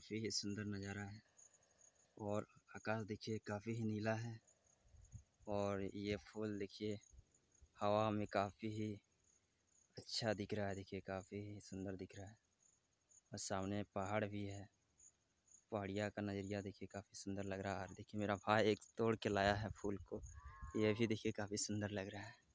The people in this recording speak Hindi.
काफ़ी ही सुंदर नज़ारा है और आकाश देखिए काफ़ी ही नीला है और ये फूल देखिए हवा में काफ़ी ही अच्छा दिख रहा है देखिए काफ़ी ही सुंदर दिख रहा है और सामने पहाड़ भी है पहाड़िया का नज़रिया देखिए काफ़ी सुंदर लग रहा है और देखिए मेरा भाई एक तोड़ के लाया है फूल को ये भी देखिए काफ़ी सुंदर लग रहा है